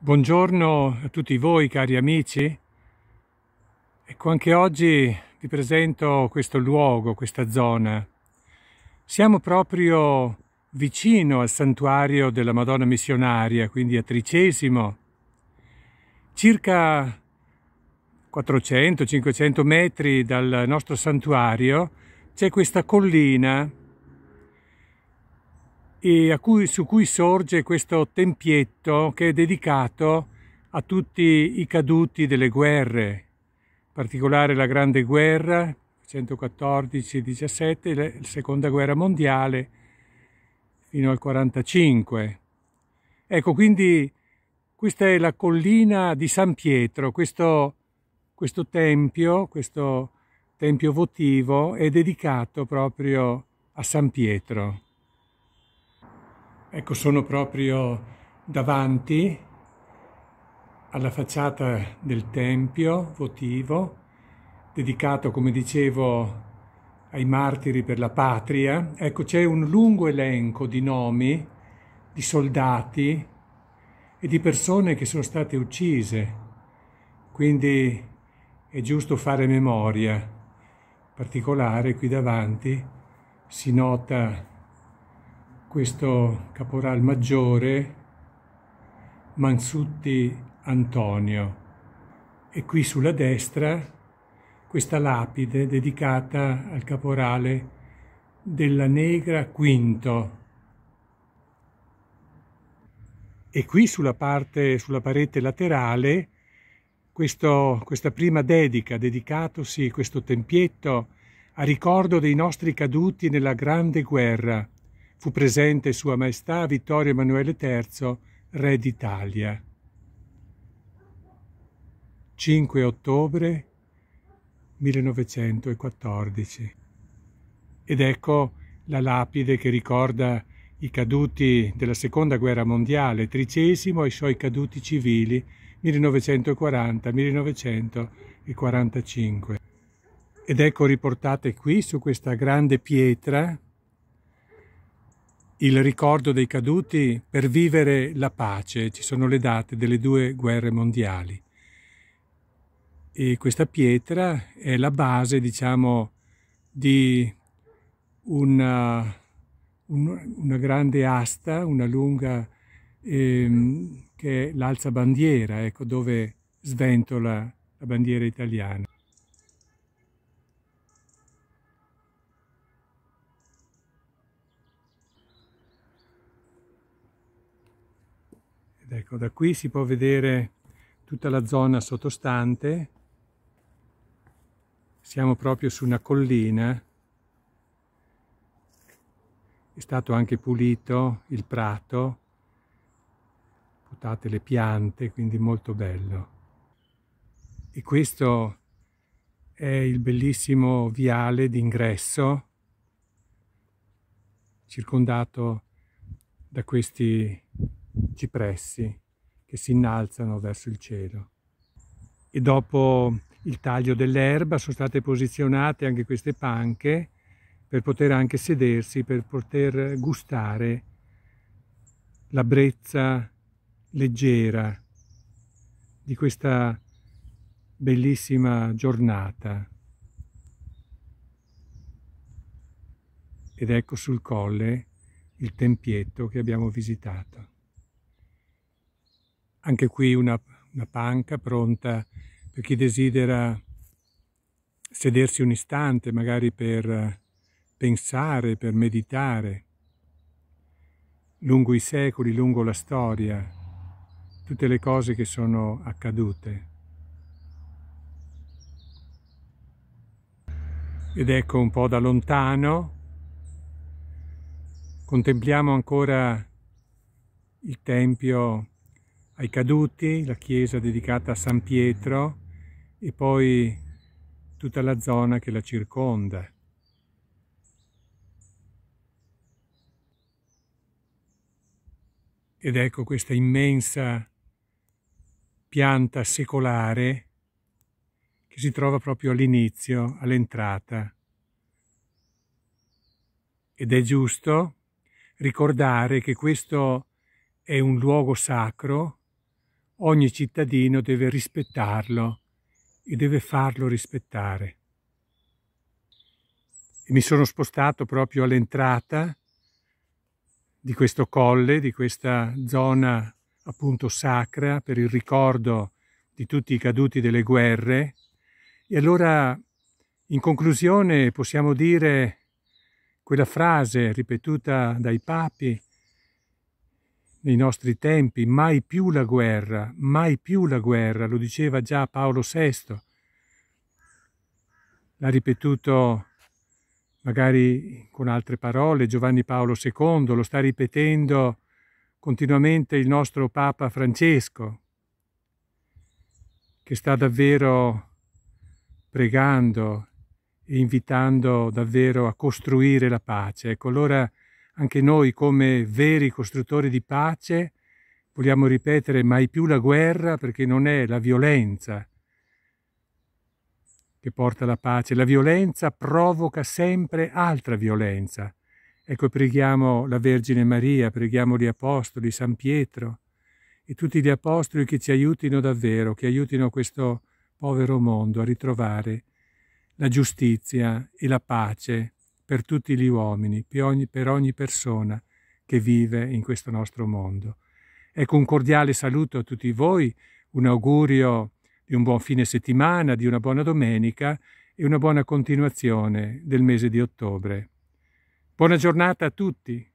Buongiorno a tutti voi cari amici, ecco anche oggi vi presento questo luogo, questa zona. Siamo proprio vicino al santuario della Madonna Missionaria, quindi a Tricesimo, circa 400-500 metri dal nostro santuario c'è questa collina cui, su cui sorge questo tempietto che è dedicato a tutti i caduti delle guerre, in particolare la Grande Guerra 114-17, la Seconda Guerra Mondiale fino al 45. Ecco, quindi questa è la collina di San Pietro, questo, questo tempio, questo tempio votivo è dedicato proprio a San Pietro. Ecco, sono proprio davanti alla facciata del Tempio votivo, dedicato, come dicevo, ai martiri per la patria. Ecco, c'è un lungo elenco di nomi, di soldati e di persone che sono state uccise. Quindi è giusto fare memoria. In particolare qui davanti si nota questo caporal maggiore Mansutti Antonio e qui sulla destra questa lapide dedicata al caporale della Negra Quinto. E qui sulla parte, sulla parete laterale, questo, questa prima dedica, dedicatosi questo tempietto a ricordo dei nostri caduti nella Grande Guerra, fu presente Sua Maestà Vittorio Emanuele III, Re d'Italia. 5 ottobre 1914. Ed ecco la lapide che ricorda i caduti della Seconda Guerra Mondiale, Tricesimo e i suoi caduti civili 1940-1945. Ed ecco riportate qui su questa grande pietra il ricordo dei caduti per vivere la pace. Ci sono le date delle due guerre mondiali. E questa pietra è la base, diciamo, di una, un, una grande asta, una lunga, ehm, che è l'alzabandiera, ecco, dove sventola la bandiera italiana. ecco, da qui si può vedere tutta la zona sottostante. Siamo proprio su una collina. È stato anche pulito il prato, buttate le piante, quindi molto bello. E questo è il bellissimo viale d'ingresso circondato da questi cipressi che si innalzano verso il cielo. E dopo il taglio dell'erba sono state posizionate anche queste panche per poter anche sedersi, per poter gustare la brezza leggera di questa bellissima giornata. Ed ecco sul colle il tempietto che abbiamo visitato anche qui una, una panca pronta per chi desidera sedersi un istante, magari per eh, pensare, per meditare, lungo i secoli, lungo la storia, tutte le cose che sono accadute. Ed ecco un po' da lontano, contempliamo ancora il Tempio ai caduti, la chiesa dedicata a San Pietro e poi tutta la zona che la circonda. Ed ecco questa immensa pianta secolare che si trova proprio all'inizio, all'entrata. Ed è giusto ricordare che questo è un luogo sacro ogni cittadino deve rispettarlo e deve farlo rispettare. E mi sono spostato proprio all'entrata di questo colle, di questa zona appunto sacra per il ricordo di tutti i caduti delle guerre. E allora, in conclusione, possiamo dire quella frase ripetuta dai papi, nei nostri tempi, mai più la guerra, mai più la guerra, lo diceva già Paolo VI. L'ha ripetuto magari con altre parole Giovanni Paolo II, lo sta ripetendo continuamente il nostro Papa Francesco, che sta davvero pregando e invitando davvero a costruire la pace. Ecco, allora anche noi come veri costruttori di pace vogliamo ripetere mai più la guerra perché non è la violenza che porta alla pace, la violenza provoca sempre altra violenza. Ecco, preghiamo la Vergine Maria, preghiamo gli Apostoli, San Pietro e tutti gli Apostoli che ci aiutino davvero, che aiutino questo povero mondo a ritrovare la giustizia e la pace per tutti gli uomini, per ogni, per ogni persona che vive in questo nostro mondo. Ecco un cordiale saluto a tutti voi, un augurio di un buon fine settimana, di una buona domenica e una buona continuazione del mese di ottobre. Buona giornata a tutti!